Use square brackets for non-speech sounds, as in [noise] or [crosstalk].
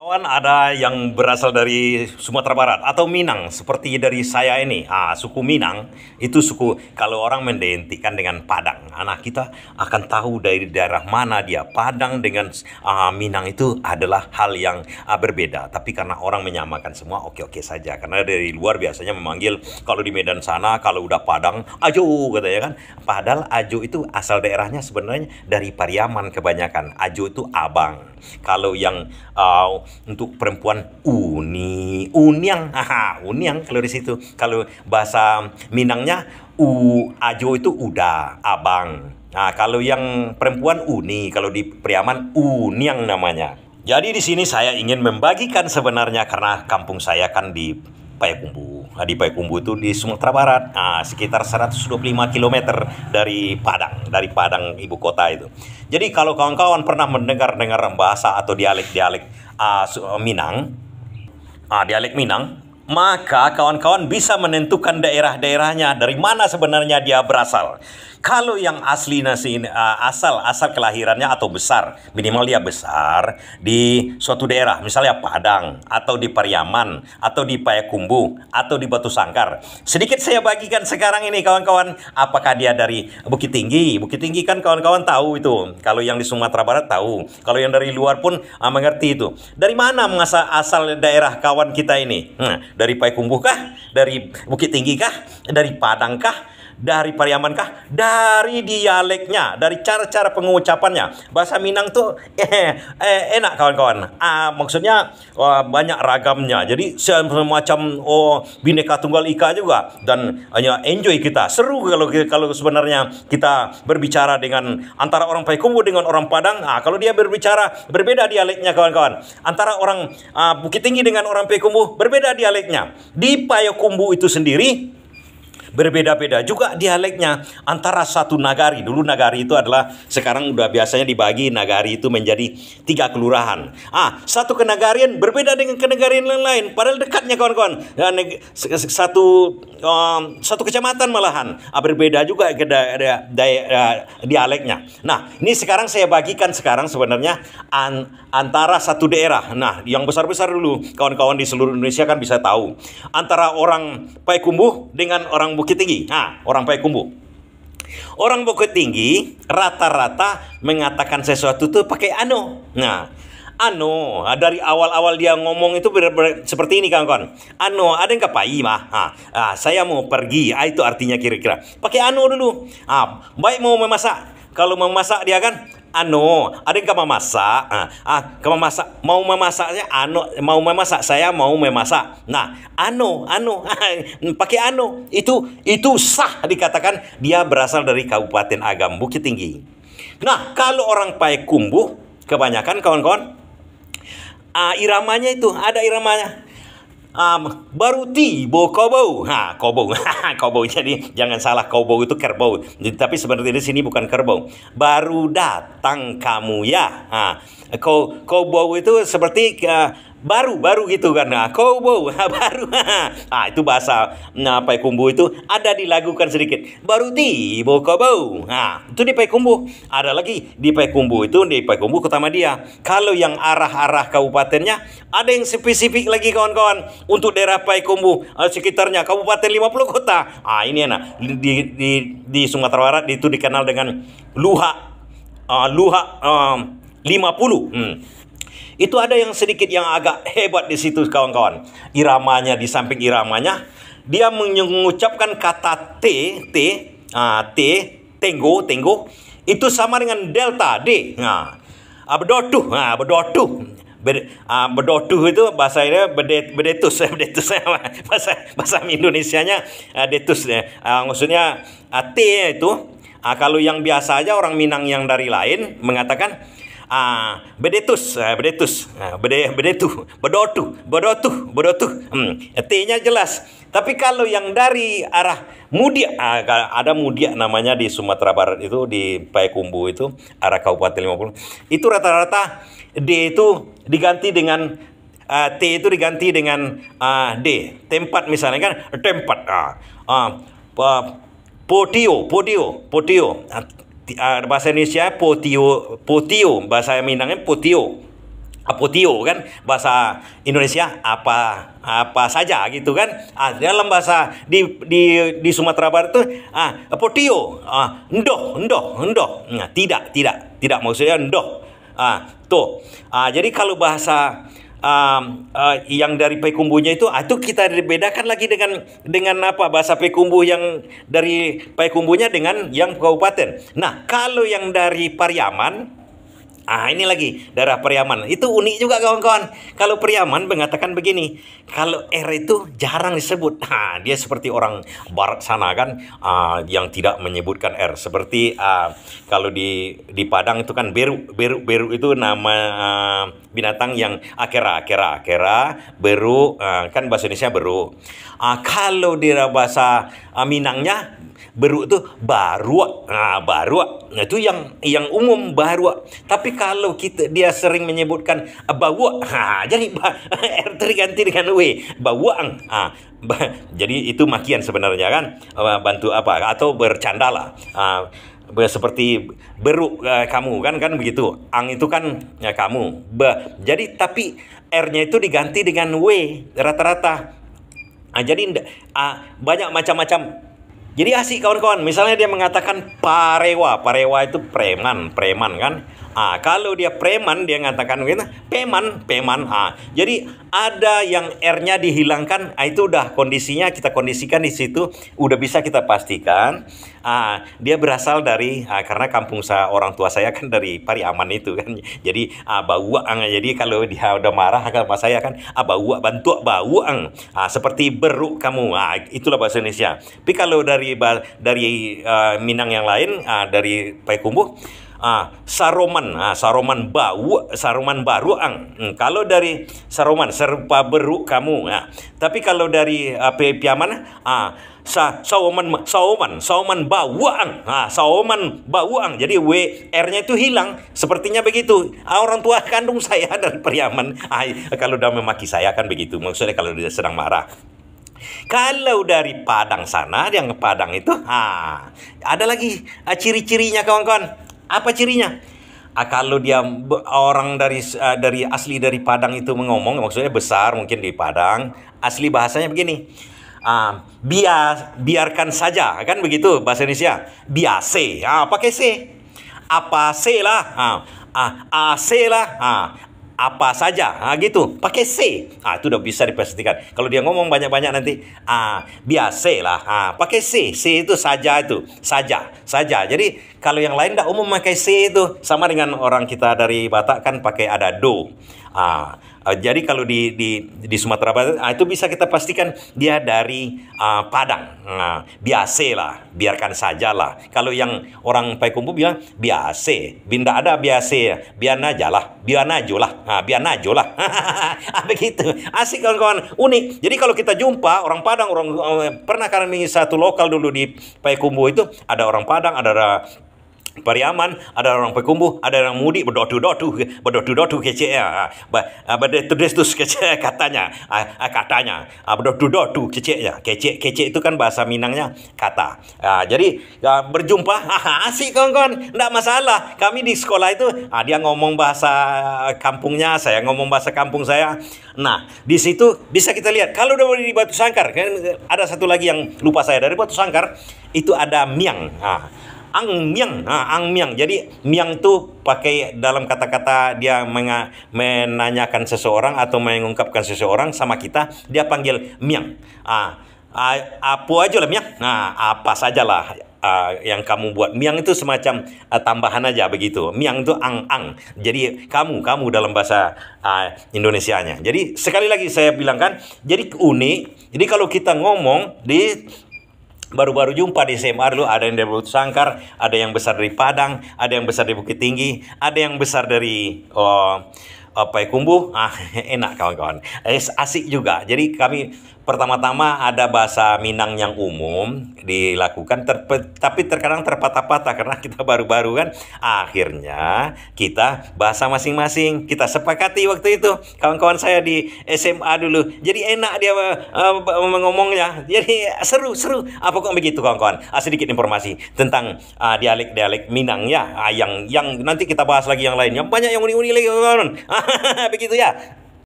Kawan ada yang berasal dari Sumatera Barat atau Minang seperti dari saya ini. Ah, suku Minang itu suku kalau orang mendentikan dengan Padang. Anak kita akan tahu dari daerah mana dia. Padang dengan ah, Minang itu adalah hal yang ah, berbeda. Tapi karena orang menyamakan semua, oke-oke saja. Karena dari luar biasanya memanggil kalau di Medan sana kalau udah Padang, ajo katanya kan. Padahal ajo itu asal daerahnya sebenarnya dari Pariaman kebanyakan. Ajo itu abang. Kalau yang uh, untuk perempuan uni uniang haha uniang kalau di situ kalau bahasa Minangnya u ajo itu udah abang nah kalau yang perempuan uni kalau di Priaman uniang namanya jadi di sini saya ingin membagikan sebenarnya karena kampung saya kan di Payakumbuh Adipai Kumbu itu di Sumatera Barat, nah, sekitar 125 km dari Padang, dari Padang ibu kota itu. Jadi kalau kawan-kawan pernah mendengar-dengar bahasa atau dialek-dialek uh, Minang, uh, dialek Minang, maka kawan-kawan bisa menentukan daerah-daerahnya dari mana sebenarnya dia berasal. Kalau yang asli nasi uh, asal asal kelahirannya atau besar, minimal dia besar di suatu daerah, misalnya Padang atau di Pariaman atau di Payakumbu atau di Batu Sangkar. Sedikit saya bagikan sekarang ini kawan-kawan, apakah dia dari Bukit Tinggi? Bukit Tinggi kan kawan-kawan tahu itu. Kalau yang di Sumatera Barat tahu, kalau yang dari luar pun uh, mengerti itu. Dari mana masa asal daerah kawan kita ini? Hmm, dari Payakumbu kah? Dari Bukit Tinggi kah? Dari Padang kah? Dari Pariaman kah? Dari dialeknya, dari cara-cara pengucapannya. Bahasa Minang tuh [laughs] eh, eh, enak kawan-kawan. Ah, maksudnya wah, banyak ragamnya. Jadi semacam oh bineka tunggal ika juga dan hanya enjoy kita. Seru kalau kalau sebenarnya kita berbicara dengan antara orang Payakumbuh dengan orang Padang. Ah, kalau dia berbicara berbeda dialeknya kawan-kawan. Antara orang ah, Bukit Tinggi dengan orang Payakumbuh berbeda dialeknya. Di Payakumbu itu sendiri berbeda-beda juga dialeknya antara satu nagari. Dulu nagari itu adalah sekarang udah biasanya dibagi nagari itu menjadi tiga kelurahan. Ah, satu kenagarian berbeda dengan kenagarian yang lain. Padahal dekatnya kawan-kawan. Ya, satu um, satu kecamatan malahan. Ah, berbeda juga ke ya, dialeknya. Nah, ini sekarang saya bagikan sekarang sebenarnya an, antara satu daerah. Nah, yang besar-besar dulu kawan-kawan di seluruh Indonesia kan bisa tahu antara orang Payakumbuh dengan orang Bukit Bukit Tinggi. Nah, orang Payakumbu. Orang Bukit Tinggi rata-rata mengatakan sesuatu tuh pakai ano. Nah, ano ah, dari awal-awal dia ngomong itu ber -ber seperti ini kawan-kawan ano ada yang kapai mah ah, ah, saya mau pergi ah, itu artinya kira-kira pakai ano dulu ah, baik mau memasak kalau memasak dia kan Ano, ada yang masak? Ah, ah kamu masak. Mau memasaknya ano, mau memasak. Saya mau memasak. Nah, ano, ano, [laughs] pakai ano Itu itu sah dikatakan dia berasal dari Kabupaten Agam Bukit Tinggi. Nah, kalau orang Payakumbuh kebanyakan kawan-kawan ah, iramanya itu ada iramanya um, di bo kobau ha kobau [laughs] kobau jadi jangan salah kobau itu kerbau tapi sebenarnya di sini bukan kerbau baru datang kamu ya ha kau kobau itu seperti uh, baru baru gitu kan nah kobo [laughs] baru [laughs] ah itu bahasa nah paikumbu itu ada dilagukan sedikit baru kau kobo nah itu di paikumbu ada lagi di paikumbu itu di paikumbu kota dia kalau yang arah-arah kabupatennya ada yang spesifik lagi kawan-kawan untuk daerah paikumbu eh, sekitarnya kabupaten 50 kota ah ini enak di di di Sumatera Barat itu dikenal dengan luha uh, luha eh, um, 50 hmm itu ada yang sedikit yang agak hebat di situ kawan-kawan. Iramanya di samping iramanya dia mengucapkan kata T T uh, T tenggo tenggo itu sama dengan delta D. Nah, berdotuh, nah, berdotuh. Ber, uh, ah, berdotuh itu bahasanya bedet, bedetus [laughs] bedetus [laughs] bahasa bahasa Indonesianya uh, detus ya. Uh, maksudnya uh, T itu uh, kalau yang biasa aja orang Minang yang dari lain mengatakan Ah bedetus, uh, bedetus, uh, bede, bedetu, bedotu, bedotu, bedotu. Hmm, T-nya jelas. Tapi kalau yang dari arah Mudia, uh, ada Mudia namanya di Sumatera Barat itu, di Payakumbu itu, arah Kabupaten 50. Itu rata-rata D itu diganti dengan uh, T itu diganti dengan uh, D. Tempat misalnya kan, tempat. Uh, uh, potio, potio, potio. Uh, Ah, bahasa Indonesia potio potio bahasa Minangnya potio apotio ah, kan bahasa Indonesia apa apa saja gitu kan ah, dalam bahasa di di di Sumatera Barat itu ah apotio ah ndoh ndoh ndoh nah, tidak tidak tidak maksudnya ndoh ah tuh ah jadi kalau bahasa um, uh, yang dari pekumbuhnya itu ah, itu kita bedakan lagi dengan dengan apa bahasa pekumbuh yang dari pekumbuhnya dengan yang kabupaten. Nah, kalau yang dari Pariaman Ah ini lagi darah Priaman. Itu unik juga kawan-kawan. Kalau Priaman mengatakan begini, kalau R itu jarang disebut. Nah, dia seperti orang barat sana kan uh, yang tidak menyebutkan R. Seperti uh, kalau di di Padang itu kan beru beru beru itu nama uh, binatang yang akera akera akera beru uh, kan bahasa Indonesia beru. Uh, kalau di bahasa uh, Minangnya beru itu baruak. Nah, baruak nah itu yang yang umum baru. tapi kalau kita dia sering menyebutkan ah, bawa, ha jadi [laughs] R terganti dengan W ang. ha bah, jadi itu makian sebenarnya kan ah, bantu apa atau bercandalah ha, ah, seperti beruk uh, kamu kan kan begitu ang itu kan ya, kamu be jadi tapi r-nya itu diganti dengan w rata-rata nah, jadi uh, banyak macam-macam jadi asik kawan-kawan. Misalnya dia mengatakan parewa. Parewa itu preman, preman kan. Ah, kalau dia preman dia mengatakan gitu, peman, preman. Ah, jadi ada yang R-nya dihilangkan, ah, itu udah kondisinya kita kondisikan di situ, udah bisa kita pastikan. Ah, dia berasal dari ah, karena kampung saya orang tua saya kan dari Pariaman itu kan. Jadi ah, ang. Jadi kalau dia udah marah sama saya kan ah, bauang, bantu ang. Ah, seperti beruk kamu. Ah, itulah bahasa Indonesia. Tapi kalau dari dari uh, Minang yang lain, ah, dari Kumbuh ah, saroman ah, saroman bau, saroman baru ang. Hmm, kalau dari saroman serupa beru kamu. Ah. Tapi kalau dari apa ah, piaman ah sa saoman saoman bau bauang ah bau bauang jadi w r-nya itu hilang sepertinya begitu ah, orang tua kandung saya [laughs] dari Priaman ah, kalau udah memaki saya kan begitu maksudnya kalau dia sedang marah kalau dari Padang sana, yang Padang itu, ah ada lagi ah, ciri-cirinya kawan-kawan. Apa cirinya? Ah, kalau dia orang dari uh, dari asli dari Padang itu mengomong maksudnya besar mungkin di Padang asli bahasanya begini uh, ah, biar biarkan saja kan begitu bahasa Indonesia biase ah, pakai c apa c lah ah, ah, AC ah, lah ah, apa saja. Nah, gitu. Pakai C. Ah, itu udah bisa dipastikan. Kalau dia ngomong banyak-banyak nanti, ah, biasa lah. Ah, pakai C. C itu saja itu. Saja. Saja. Jadi, kalau yang lain tidak umum pakai C itu. Sama dengan orang kita dari Batak kan pakai ada do. Ah, Uh, jadi kalau di, di di Sumatera Barat uh, itu bisa kita pastikan dia dari uh, Padang. Nah, biasa lah, biarkan lah Kalau yang orang Payakumbuh bilang biasa, binda ada biasa, ya? biar aja lah, biar aja lah, nah, biar aja lah. [laughs] Ah, begitu. Asik kawan-kawan, unik. Jadi kalau kita jumpa orang Padang, orang uh, pernah kami satu lokal dulu di Payakumbuh itu ada orang Padang, ada, ada Pariaman ada orang pekumbu, ada orang mudik berdotu-dotu, berdotu-dotu kece ya. Berdotu-dotu tu kece katanya, katanya. Berdotu-dotu kece ya. Kece kece itu kan bahasa Minangnya kata. Ah, jadi ya, berjumpa [laughs] asik kawan-kawan, tidak masalah. Kami di sekolah itu ah, dia ngomong bahasa kampungnya, saya ngomong bahasa kampung saya. Nah, di situ bisa kita lihat kalau udah di Batu Sangkar kan, ada satu lagi yang lupa saya dari Batu Sangkar itu ada Miang. Ah, ang miang nah, ang miang jadi miang tuh pakai dalam kata-kata dia menga, menanyakan seseorang atau mengungkapkan seseorang sama kita dia panggil miang ah apa aja lah miang nah apa sajalah uh, yang kamu buat. Miang itu semacam uh, tambahan aja begitu. Miang itu ang-ang. Jadi kamu, kamu dalam bahasa uh, ah, nya Jadi sekali lagi saya bilangkan, jadi unik. Jadi kalau kita ngomong di baru-baru jumpa di SMA dulu ada yang dari Bukit Sangkar, ada yang besar dari Padang, ada yang besar dari Bukit Tinggi, ada yang besar dari oh, apa ya kumbu ah [laughs] enak kawan-kawan eh, asik juga jadi kami Pertama-tama ada bahasa Minang yang umum dilakukan, terpe, tapi terkadang terpatah-patah karena [laughs] kita baru-baru kan. Akhirnya kita bahasa masing-masing kita sepakati waktu itu kawan-kawan saya di SMA dulu. Jadi enak dia uh, eh, eh, ngomongnya, jadi seru-seru. Apa ah, kok begitu kawan-kawan? Uh, sedikit informasi tentang dialek ah, dialek-dialek Minang ya, uh, yang yang nanti kita bahas lagi yang lainnya. Banyak yang unik-unik lagi kawan-kawan. [laughs] begitu ya.